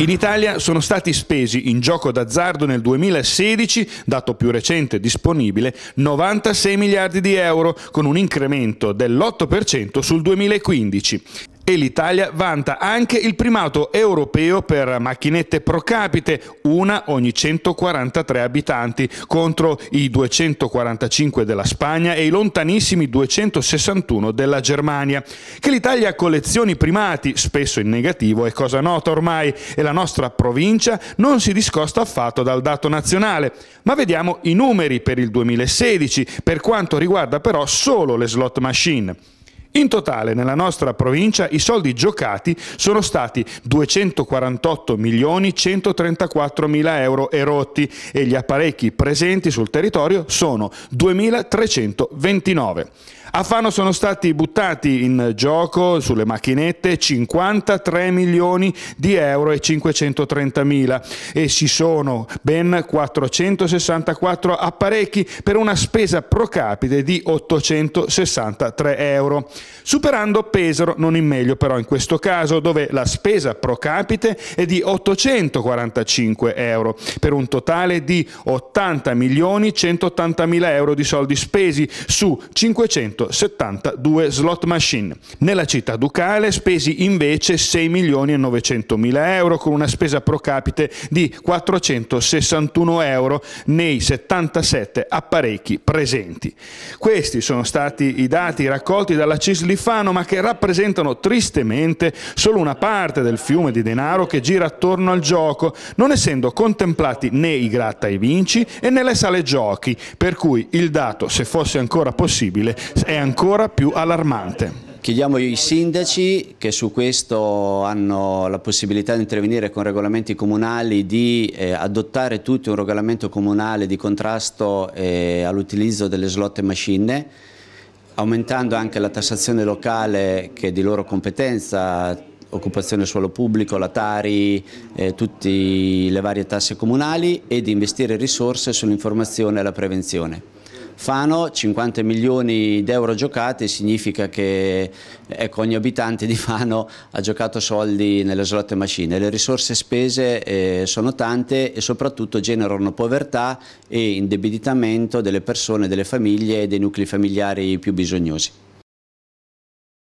In Italia sono stati spesi in gioco d'azzardo nel 2016, dato più recente disponibile, 96 miliardi di euro, con un incremento dell'8% sul 2015. E l'Italia vanta anche il primato europeo per macchinette pro capite, una ogni 143 abitanti, contro i 245 della Spagna e i lontanissimi 261 della Germania. Che l'Italia collezioni primati, spesso in negativo, è cosa nota ormai e la nostra provincia non si discosta affatto dal dato nazionale. Ma vediamo i numeri per il 2016, per quanto riguarda però solo le slot machine. In totale nella nostra provincia i soldi giocati sono stati 248 milioni 134 mila euro erotti e gli apparecchi presenti sul territorio sono 2329. A Fano sono stati buttati in gioco sulle macchinette 53 milioni di euro e 530 mila e ci sono ben 464 apparecchi per una spesa pro capite di 863 euro. Superando Pesaro non in meglio però in questo caso dove la spesa pro capite è di 845 euro per un totale di 80 milioni 180 mila euro di soldi spesi su 500 172 slot machine. Nella città ducale spesi invece 6 milioni e 900 mila euro con una spesa pro capite di 461 euro nei 77 apparecchi presenti. Questi sono stati i dati raccolti dalla Cislifano ma che rappresentano tristemente solo una parte del fiume di denaro che gira attorno al gioco, non essendo contemplati né i gratta e vinci e né le sale giochi, per cui il dato, se fosse ancora possibile, è ancora più allarmante. Chiediamo ai sindaci che su questo hanno la possibilità di intervenire con regolamenti comunali di eh, adottare tutti un regolamento comunale di contrasto eh, all'utilizzo delle slot e machine aumentando anche la tassazione locale che è di loro competenza occupazione suolo pubblico, la Tari, eh, tutte le varie tasse comunali e di investire risorse sull'informazione e la prevenzione. Fano, 50 milioni di euro giocati significa che ecco, ogni abitante di Fano ha giocato soldi nelle slot machine. Le risorse spese eh, sono tante e soprattutto generano povertà e indebitamento delle persone, delle famiglie e dei nuclei familiari più bisognosi.